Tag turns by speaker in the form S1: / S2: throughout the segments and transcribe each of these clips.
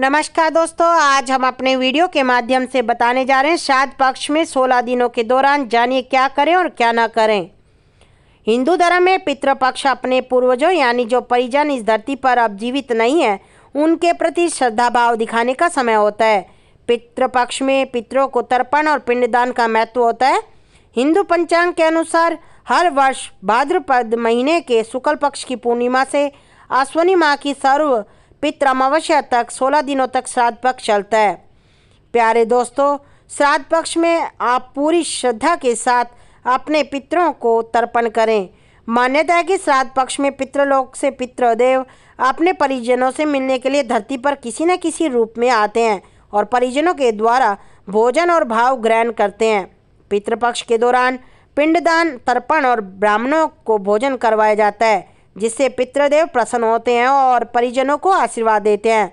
S1: नमस्कार दोस्तों आज हम अपने वीडियो के माध्यम से बताने जा रहे हैं श्राद्ध पक्ष में 16 दिनों के दौरान जानिए क्या करें और क्या ना करें हिंदू धर्म में पितृपक्ष अपने पूर्वजों यानी जो परिजन इस धरती पर अब जीवित नहीं है उनके प्रति श्रद्धा भाव दिखाने का समय होता है पितृपक्ष में पितरों को तर्पण और पिंडदान का महत्व होता है हिंदू पंचांग के अनुसार हर वर्ष भाद्रपद महीने के शुक्ल पक्ष की पूर्णिमा से अश्वनी माह की सर्व पित्र अमावस्या तक सोलह दिनों तक श्राद्ध पक्ष चलता है प्यारे दोस्तों श्राद्ध पक्ष में आप पूरी श्रद्धा के साथ अपने पितरों को तर्पण करें मान्यता है कि श्राद्ध पक्ष में पितृलोक से पितृदेव अपने परिजनों से मिलने के लिए धरती पर किसी न किसी रूप में आते हैं और परिजनों के द्वारा भोजन और भाव ग्रहण करते हैं पितृपक्ष के दौरान पिंडदान तर्पण और ब्राह्मणों को भोजन करवाया जाता है जिससे पितृदेव प्रसन्न होते हैं और परिजनों को आशीर्वाद देते हैं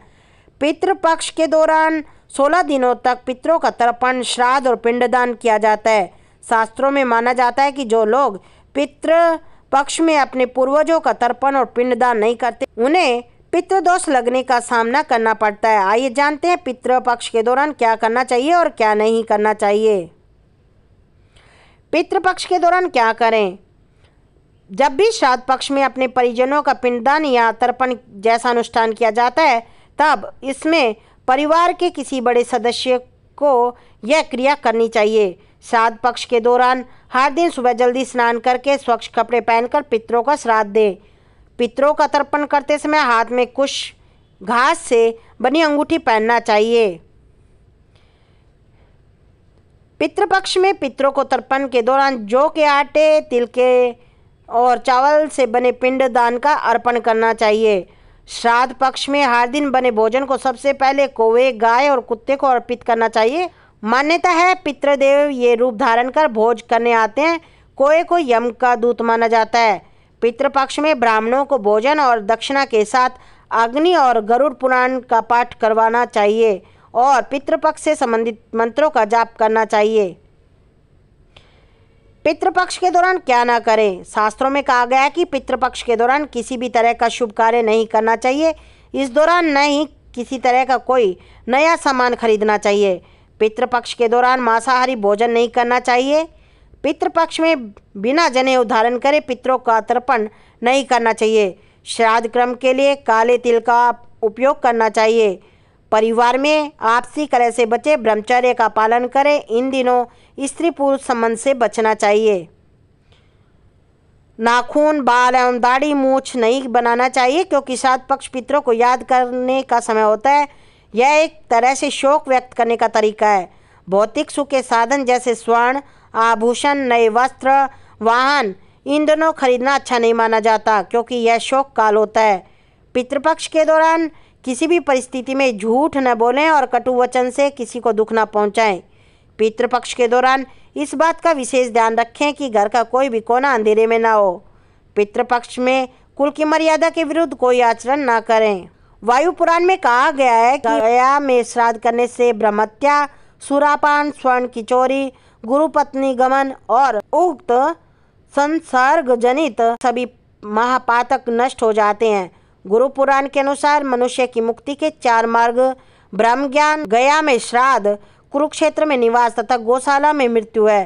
S1: पितृपक्ष के दौरान सोलह दिनों तक पितरों का तर्पण श्राद्ध और पिंडदान किया जाता है शास्त्रों में माना जाता है कि जो लोग पितृ पक्ष में अपने पूर्वजों का तर्पण और पिंडदान नहीं करते उन्हें पितृदोष लगने का सामना करना पड़ता है आइए जानते हैं पितृ पक्ष के दौरान क्या करना चाहिए और क्या नहीं करना चाहिए पितृपक्ष के दौरान क्या करें जब भी श्राद्ध पक्ष में अपने परिजनों का पिंडदान या तर्पण जैसा अनुष्ठान किया जाता है तब इसमें परिवार के किसी बड़े सदस्य को यह क्रिया करनी चाहिए श्राद्ध पक्ष के दौरान हर दिन सुबह जल्दी स्नान करके स्वच्छ कपड़े पहनकर पितरों का श्राद्ध दें पितरों का तर्पण करते समय हाथ में कुश घास से बनी अंगूठी पहनना चाहिए पितृपक्ष में पितरों को तर्पण के दौरान जौ के आटे तिल के और चावल से बने पिंड दान का अर्पण करना चाहिए श्राद्ध पक्ष में हर दिन बने भोजन को सबसे पहले कोवे गाय और कुत्ते को अर्पित करना चाहिए मान्यता है पितृदेव ये रूप धारण कर भोज करने आते हैं कोए को यम का दूत माना जाता है पितृपक्ष में ब्राह्मणों को भोजन और दक्षिणा के साथ अग्नि और गरुड़ पुराण का पाठ करवाना चाहिए और पितृपक्ष से संबंधित मंत्रों का जाप करना चाहिए पितृपक्ष के दौरान क्या ना करें शास्त्रों में कहा गया है कि पितृपक्ष के दौरान किसी भी तरह का शुभ कार्य नहीं करना चाहिए इस दौरान न ही किसी तरह का कोई नया सामान खरीदना चाहिए पितृपक्ष के दौरान मांसाहारी भोजन नहीं करना चाहिए पितृपक्ष में बिना जने उदाहरण करे पितरों का तर्पण नहीं करना चाहिए श्राद्ध क्रम के लिए काले तिल का उपयोग करना चाहिए परिवार में आपसी कलह से बचे ब्रह्मचर्य का पालन करें इन दिनों स्त्री पुरुष संबंध से बचना चाहिए नाखून बाल एवं दाढ़ी मूछ नहीं बनाना चाहिए क्योंकि सात पक्ष पितरों को याद करने का समय होता है यह एक तरह से शोक व्यक्त करने का तरीका है भौतिक सुख के साधन जैसे स्वर्ण आभूषण नए वस्त्र वाहन इन दोनों खरीदना अच्छा नहीं माना जाता क्योंकि यह शोक काल होता है पितृपक्ष के दौरान किसी भी परिस्थिति में झूठ न बोलें और कटु वचन से किसी को दुख न पहुँचाएँ पितृपक्ष के दौरान इस बात का विशेष ध्यान रखें कि घर का कोई भी कोना अंधेरे में ना हो पितृपक्ष में कुल की मर्यादा के विरुद्ध कोई आचरण ना करें वायु पुराण में कहा गया है कि गया में श्राद्ध करने से ब्रह्मत्या सुरापान स्वर्ण की चोरी गुरु पत्नी गमन और उक्त संसर्ग जनित सभी महापातक नष्ट हो जाते हैं गुरु पुराण के अनुसार मनुष्य की मुक्ति के चार मार्ग ब्रह्म ज्ञान गया में श्राद्ध कुरुक्षेत्र में निवास तथा गौशाला में मृत्यु है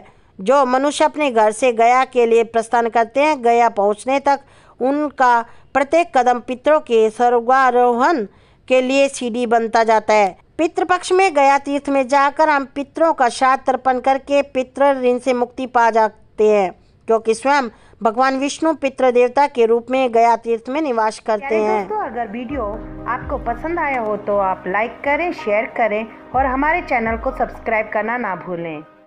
S1: जो मनुष्य अपने घर से गया के लिए प्रस्थान करते हैं गया पहुंचने तक उनका प्रत्येक कदम पितरों के स्वर्गारोहण के लिए सीढ़ी बनता जाता है पितृपक्ष में गया तीर्थ में जाकर हम पितरों का श्राद्ध तर्पण करके पितृ ऋण से मुक्ति पा जाते हैं क्योंकि स्वयं भगवान विष्णु पितृ देवता के रूप में गया तीर्थ में निवास करते हैं दोस्तों अगर वीडियो आपको पसंद आया हो तो आप लाइक करें शेयर करें और हमारे चैनल को सब्सक्राइब करना ना भूलें